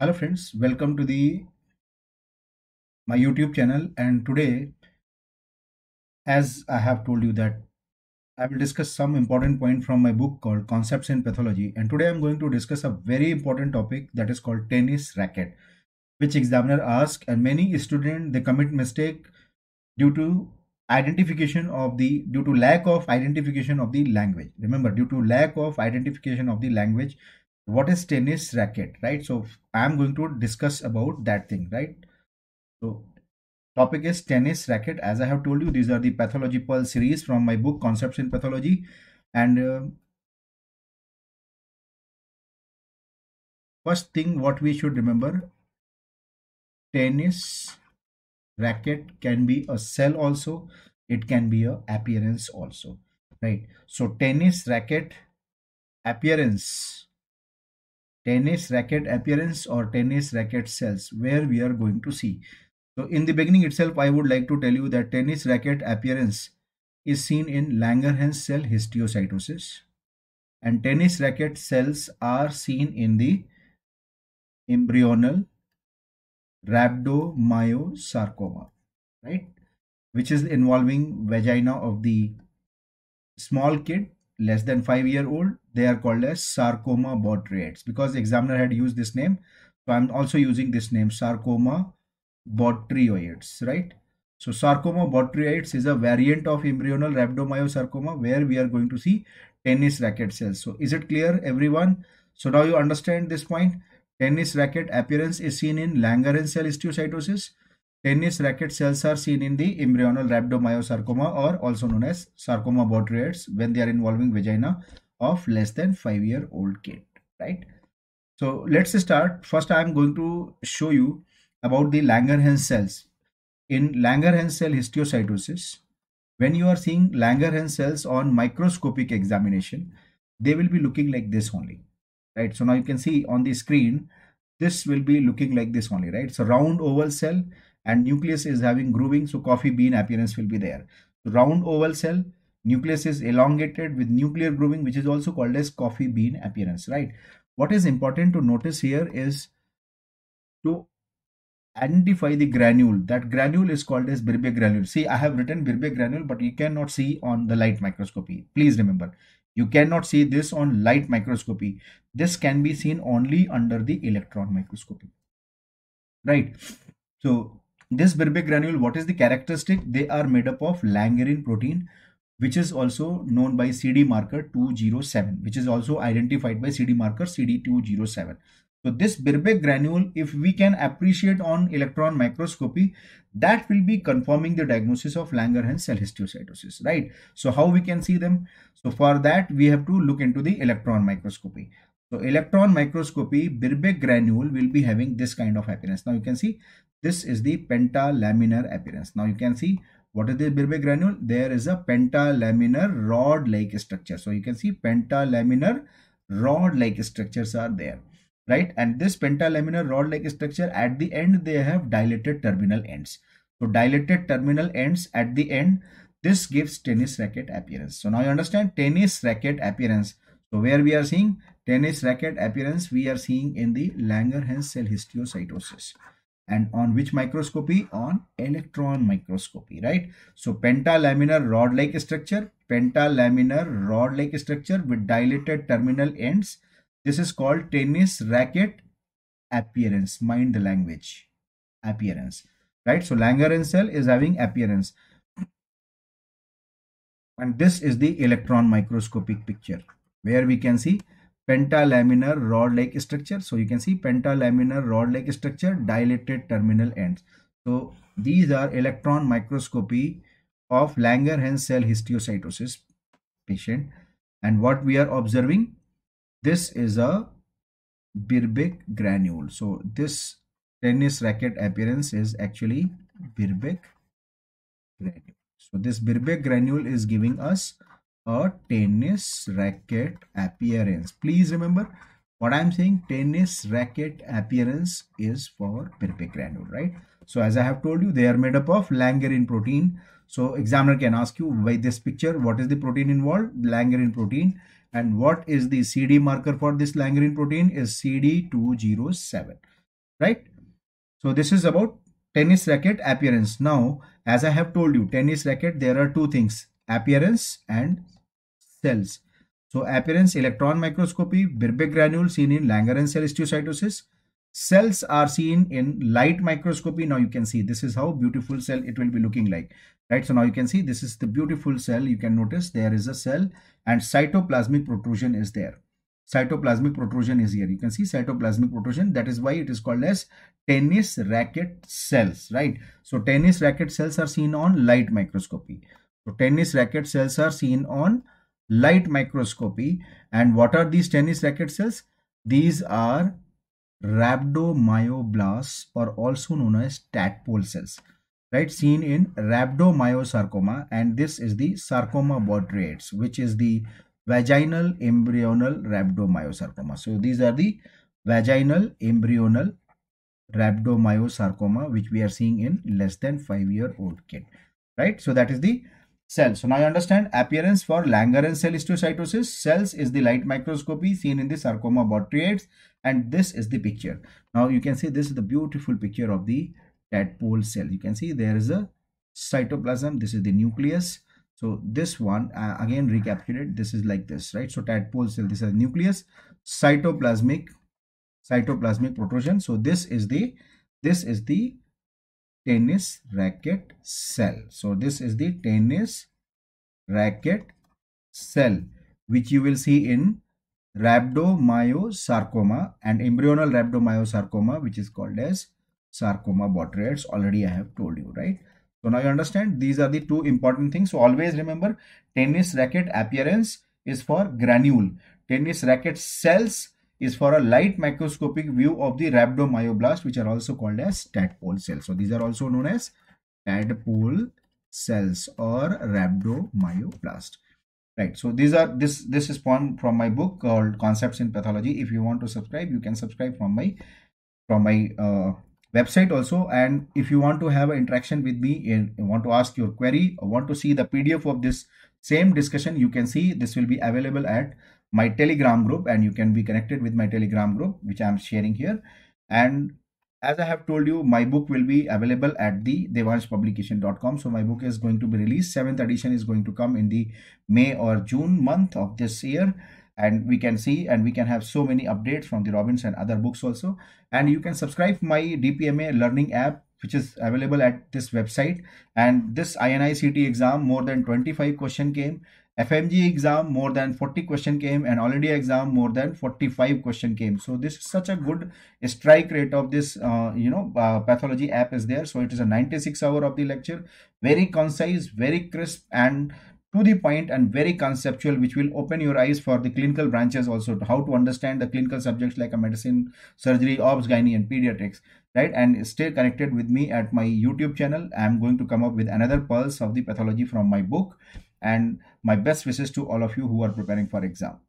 hello friends welcome to the my youtube channel and today as i have told you that i will discuss some important point from my book called concepts in pathology and today i'm going to discuss a very important topic that is called tennis racket which examiner asks and many students they commit mistake due to identification of the due to lack of identification of the language remember due to lack of identification of the language what is tennis racket right so i'm going to discuss about that thing right so topic is tennis racket as i have told you these are the pathology pulse series from my book concepts in pathology and uh, first thing what we should remember tennis racket can be a cell also it can be a appearance also right so tennis racket appearance tennis racket appearance or tennis racket cells where we are going to see so in the beginning itself i would like to tell you that tennis racket appearance is seen in langerhans cell histiocytosis and tennis racket cells are seen in the embryonal rhabdomyosarcoma right which is involving vagina of the small kid less than five year old, they are called as sarcoma botryoids because the examiner had used this name. So I'm also using this name sarcoma botryoids, right? So sarcoma botryoids is a variant of embryonal rhabdomyosarcoma where we are going to see tennis racket cells. So is it clear everyone? So now you understand this point. Tennis racket appearance is seen in Langerhans cell histiocytosis Tennis racket cells are seen in the embryonal rhabdomyosarcoma or also known as sarcoma botryoids, when they are involving vagina of less than 5 year old kid, right? So let's start. First, I am going to show you about the Langerhans cells. In Langerhans cell histiocytosis, when you are seeing Langerhans cells on microscopic examination, they will be looking like this only, right? So now you can see on the screen, this will be looking like this only, right? So round oval cell and nucleus is having grooving so coffee bean appearance will be there so round oval cell nucleus is elongated with nuclear grooving which is also called as coffee bean appearance right what is important to notice here is to identify the granule that granule is called as birbeck granule see i have written birbeck granule but you cannot see on the light microscopy please remember you cannot see this on light microscopy this can be seen only under the electron microscopy right so this Birbeck granule, what is the characteristic? They are made up of langerin protein, which is also known by CD marker 207, which is also identified by CD marker CD207. So this Birbeck granule, if we can appreciate on electron microscopy, that will be confirming the diagnosis of Langerhans cell histiocytosis, right? So how we can see them? So for that, we have to look into the electron microscopy. So electron microscopy Birbeck granule will be having this kind of appearance. Now you can see this is the pentalaminar appearance. Now you can see what is the Birbeck granule? There is a pentalaminar rod-like structure. So you can see pentalaminar rod-like structures are there, right? And this pentalaminar rod-like structure at the end they have dilated terminal ends. So dilated terminal ends at the end. This gives tennis racket appearance. So now you understand tennis racket appearance. So where we are seeing tennis racket appearance we are seeing in the Langerhans cell histiocytosis and on which microscopy on electron microscopy right so pentalaminar rod like structure pentalaminar rod like structure with dilated terminal ends this is called tennis racket appearance mind the language appearance right so langerhans cell is having appearance and this is the electron microscopic picture where we can see pentalaminar rod-like structure. So you can see pentalaminar rod-like structure, dilated terminal ends. So these are electron microscopy of Langerhans cell histiocytosis patient. And what we are observing, this is a birbic granule. So this tennis racket appearance is actually birbic granule. So this birbic granule is giving us a tennis racket appearance. Please remember what I'm saying tennis racket appearance is for Pirpe right? So as I have told you, they are made up of Langerin protein. So examiner can ask you by this picture, what is the protein involved? Langerin protein. And what is the CD marker for this Langerin protein is CD207, right? So this is about tennis racket appearance. Now, as I have told you, tennis racket, there are two things appearance and cells. So appearance, electron microscopy, Birbeck granule seen in Langerhans cell histiocytosis. Cells are seen in light microscopy. Now you can see this is how beautiful cell it will be looking like. Right. So now you can see this is the beautiful cell. You can notice there is a cell and cytoplasmic protrusion is there. Cytoplasmic protrusion is here. You can see cytoplasmic protrusion. That is why it is called as tennis racket cells. Right. So tennis racket cells are seen on light microscopy tennis racket cells are seen on light microscopy. And what are these tennis racket cells? These are rhabdomyoblasts or also known as tadpole cells right seen in rhabdomyosarcoma and this is the sarcoma bordereates which is the vaginal embryonal rhabdomyosarcoma so these are the vaginal embryonal rhabdomyosarcoma which we are seeing in less than 5 year old kid right so that is the cells. So now you understand appearance for Langerhans cell histiocytosis. Cells is the light microscopy seen in the sarcoma botryoids, and this is the picture. Now you can see this is the beautiful picture of the tadpole cell. You can see there is a cytoplasm. This is the nucleus. So this one uh, again recapitulate. This is like this, right? So tadpole cell. This is nucleus, cytoplasmic, cytoplasmic protrusion. So this is the this is the tennis racket cell. So this is the tennis racket cell which you will see in rhabdomyosarcoma and embryonal rhabdomyosarcoma which is called as sarcoma botryoids already I have told you right. So now you understand these are the two important things. So always remember tennis racket appearance is for granule. Tennis racket cells is for a light microscopic view of the rhabdomyoblast, which are also called as tadpole cells. So these are also known as tadpole cells or rhabdomyoblast. Right. So these are this this is from from my book called Concepts in Pathology. If you want to subscribe, you can subscribe from my from my uh, website also. And if you want to have an interaction with me and want to ask your query or want to see the PDF of this same discussion, you can see this will be available at my telegram group and you can be connected with my telegram group which i'm sharing here and as i have told you my book will be available at the devanshpublication.com so my book is going to be released seventh edition is going to come in the may or june month of this year and we can see and we can have so many updates from the robbins and other books also and you can subscribe my dpma learning app which is available at this website and this INICT exam more than 25 question came FMG exam more than 40 question came and already exam more than 45 question came. So this is such a good strike rate of this, uh, you know, uh, pathology app is there. So it is a 96 hour of the lecture, very concise, very crisp and to the point and very conceptual which will open your eyes for the clinical branches also to how to understand the clinical subjects like a medicine surgery obs gynae and pediatrics right and stay connected with me at my youtube channel i am going to come up with another pulse of the pathology from my book and my best wishes to all of you who are preparing for exam